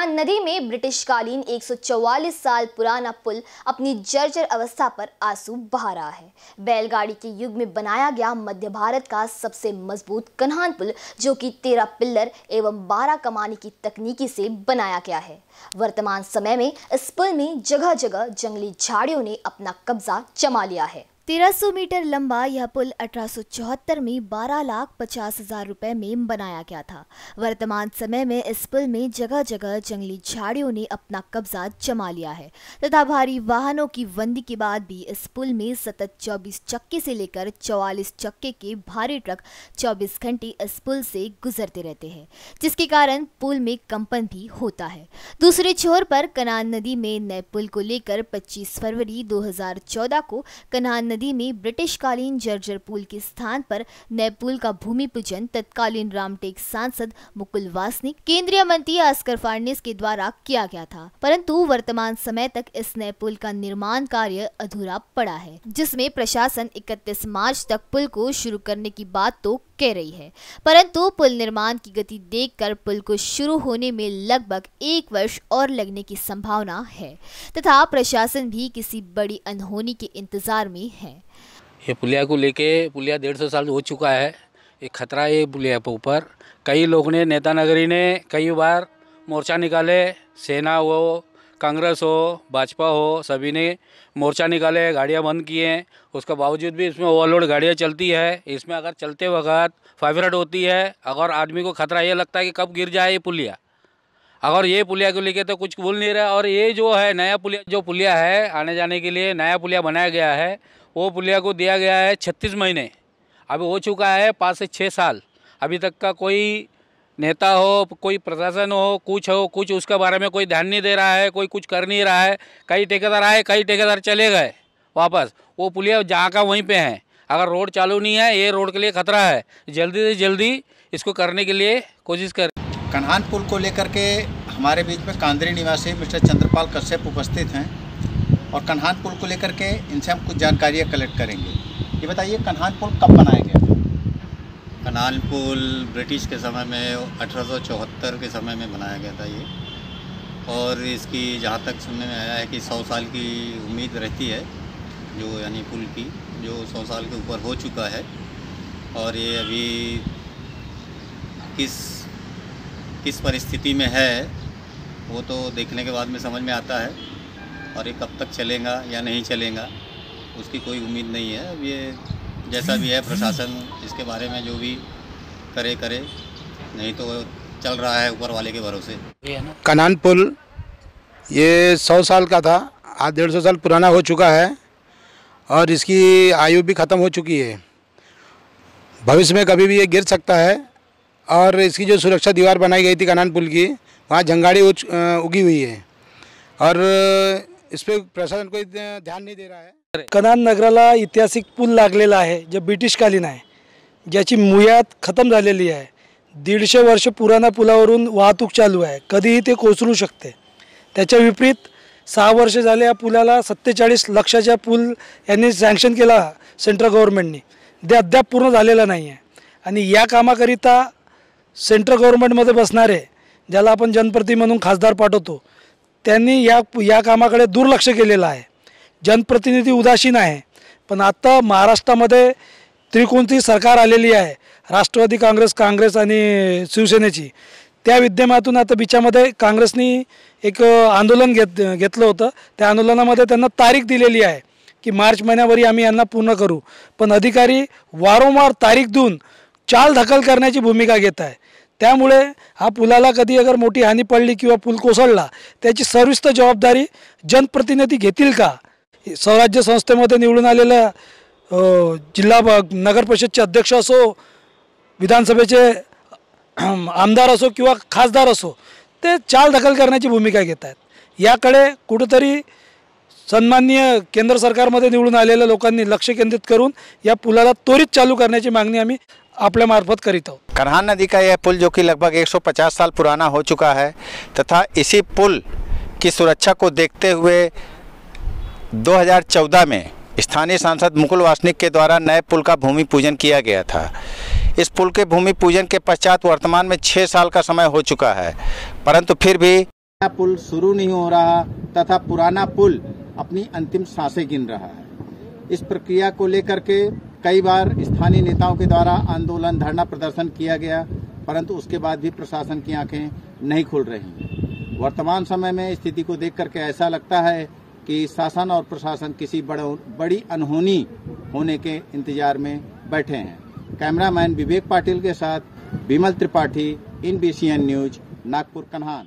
सोमनाथ नदी में ब्रिटिशकालीन 144 साल पुराना पुल अपनी जर्जर अवस्था पर आंसू बहा रहा है बैलगाड़ी के युग में बनाया गया मध्य भारत का सबसे मजबूत कन्हान पुल जो कि 13 पिल्लर एवं 12 कमाने की तकनीकी से बनाया गया है वर्तमान समय में इस पुल में जगह जगह जंगली झाड़ियों ने अपना कब्जा जमा लिया है तेरह मीटर लंबा यह पुल अठारह में बारह लाख पचास हजार रुपए में बनाया गया था वर्तमान समय में इस पुल में जगह जगह जंगली झाड़ियों ने अपना कब्जा जमा लिया है तथा भारी वाहनों की बंदी के बाद भी इस पुल में सतत 24 चक्के से लेकर 44 चक्के के भारी ट्रक 24 घंटे इस पुल से गुजरते रहते हैं जिसके कारण पुल में कंपन भी होता है दूसरे छोर पर कनान नदी में नए पुल को लेकर पच्चीस फरवरी दो को कनान नदी नदी में ब्रिटिश कालीन जर्जर पुल के स्थान पर नए पुल का भूमि पूजन तत्कालीन रामटेक सांसद मुकुल वासनिक केंद्रीय मंत्री आस्कर फार्निस के द्वारा किया गया था परंतु वर्तमान समय तक इस नए पुल का निर्माण कार्य अधूरा पड़ा है जिसमें प्रशासन 31 मार्च तक पुल को शुरू करने की बात तो कह रही है परंतु पुल निर्माण की गति देखकर पुल को शुरू होने में लगभग एक वर्ष और लगने की संभावना है तथा प्रशासन भी किसी बड़ी अनहोनी के इंतजार में है ये पुलिया को लेके पुलिया डेढ़ सौ साल हो चुका है ये खतरा है पुलिया के ऊपर कई लोग ने नेता नगरी ने कई बार मोर्चा निकाले सेना वो कांग्रेस हो भाजपा हो सभी ने मोर्चा निकाले गाड़ियाँ बंद किए हैं उसके बावजूद भी इसमें ओवरलोड गाड़ियाँ चलती है इसमें अगर चलते वक्त फाइब्रेट होती है अगर आदमी को खतरा ये लगता है कि कब गिर जाए ये पुलिया अगर ये पुलिया को लेके तो कुछ बोल नहीं रहा और ये जो है नया पुलिया जो पुलिया है आने जाने के लिए नया पुलिया बनाया गया है वो पुलिया को दिया गया है छत्तीस महीने अभी हो चुका है पाँच से छः साल अभी तक का कोई नेता हो कोई प्रशासन हो कुछ हो कुछ उसके बारे में कोई ध्यान नहीं दे रहा है कोई कुछ कर नहीं रहा है कई ठेकेदार आए कई ठेकेदार चले गए वापस वो पुलिया जहाँ का वहीं पे हैं अगर रोड चालू नहीं है ये रोड के लिए खतरा है जल्दी से जल्दी इसको करने के लिए कोशिश करें कन्हान पुल को लेकर के हमारे बीच में कांदरी निवासी मिस्टर चंद्रपाल कश्यप उपस्थित हैं और कन्हान पुल को लेकर के इनसे हम कुछ जानकारियाँ कलेक्ट करेंगे ये बताइए कन्हान पुल कब बनाया गया नाल पुल ब्रिटिश के समय में 1874 के समय में बनाया गया था ये और इसकी जहाँ तक सुनने में आया है कि 100 साल की उम्मीद रहती है जो यानी पुल की जो 100 साल के ऊपर हो चुका है और ये अभी किस किस परिस्थिति में है वो तो देखने के बाद में समझ में आता है और ये कब तक चलेगा या नहीं चलेगा उसकी कोई उम्मीद नहीं है अब ये जैसा भी है प्रशासन इसके बारे में जो भी करे करे नहीं तो चल रहा है ऊपर वाले के भरोसे कनान पुल ये सौ साल का था आज डेढ़ सौ साल पुराना हो चुका है और इसकी आयु भी ख़त्म हो चुकी है भविष्य में कभी भी ये गिर सकता है और इसकी जो सुरक्षा दीवार बनाई गई थी कनान पुल की वहाँ झंगाड़ी उगी हुई है और इस प्रशासन कोई ध्यान नहीं दे रहा है कनान नगराला ऐतिहासिक पूल लागलेला आहे जे ब्रिटिशकालीन आहे ज्याची मुयात खतम झालेली आहे दीडशे वर्ष पुराणा पुलावरून वाहतूक चालू आहे कधीही ते कोसळू शकते त्याच्या विपरीत सहा वर्ष झाले या पुलाला सत्तेचाळीस लक्षाच्या पूल यांनी सँक्शन केला सेंट्रल गव्हर्नमेंटनी ते अद्याप पूर्ण झालेलं नाही आहे आणि या कामाकरिता सेंट्रल गव्हर्नमेंटमध्ये बसणारे ज्याला आपण जनप्रति म्हणून खासदार पाठवतो त्यांनी या या कामाकडे दुर्लक्ष केलेलं आहे जनप्रतिनिधी उदासीन आहे पण आत्ता महाराष्ट्रामध्ये त्रिकोणती सरकार आलेली आहे राष्ट्रवादी काँग्रेस काँग्रेस आणि शिवसेनेची त्या विद्यमातून आता बिचामध्ये काँग्रेसनी एक आंदोलन घेत घेतलं होतं त्या आंदोलनामध्ये त्यांना तारीख दिलेली आहे की मार्च महिन्यावरी आम्ही यांना पूर्ण करू पण अधिकारी वारंवार तारीख देऊन चाल ढकल करण्याची भूमिका घेत आहे त्यामुळे हा पुलाला कधी अगर मोठी हानी पडली किंवा पूल कोसळला त्याची सर्विस्त जबाबदारी जनप्रतिनिधी घेतील का स्वराज्य संस्थेमध्ये निवडून आलेल्या जिल्हा नगर परिषदचे अध्यक्ष असो विधानसभेचे आमदार असो किंवा खासदार असो ते चाल दखल करण्याची भूमिका घेत आहेत याकडे कुठंतरी सन्माननीय केन्द्र सरकार मधे आलेल्या लोकांनी लक्ष केन्द्रित कर पुला त्वरित चालू करना की मागणी आम्मी अपने मार्फत करीत आहोत करहान नदी का यह पुल जो कि लगभग 150 साल पुराना हो चुका है तथा इसी पुल की सुरक्षा को देखते हुए 2014 में स्थानीय सांसद मुकुल वासनिक के द्वारा नए पुल का भूमि पूजन किया गया था इस पुल के भूमि पूजन के पश्चात वर्तमान में छः साल का समय हो चुका है परंतु फिर भी पुल शुरू नहीं हो रहा तथा पुराना पुल अपनी अंतिम सांसें गिन रहा है इस प्रक्रिया को लेकर के कई बार स्थानीय नेताओं के द्वारा आंदोलन धरना प्रदर्शन किया गया परंतु उसके बाद भी प्रशासन की आंखें नहीं खुल रही वर्तमान समय में स्थिति को देख करके ऐसा लगता है कि शासन और प्रशासन किसी बड़ी अनहोनी होने के इंतजार में बैठे हैं कैमरामैन विवेक पाटिल के साथ Vimal Tripathi in B news Nagpur Kanhan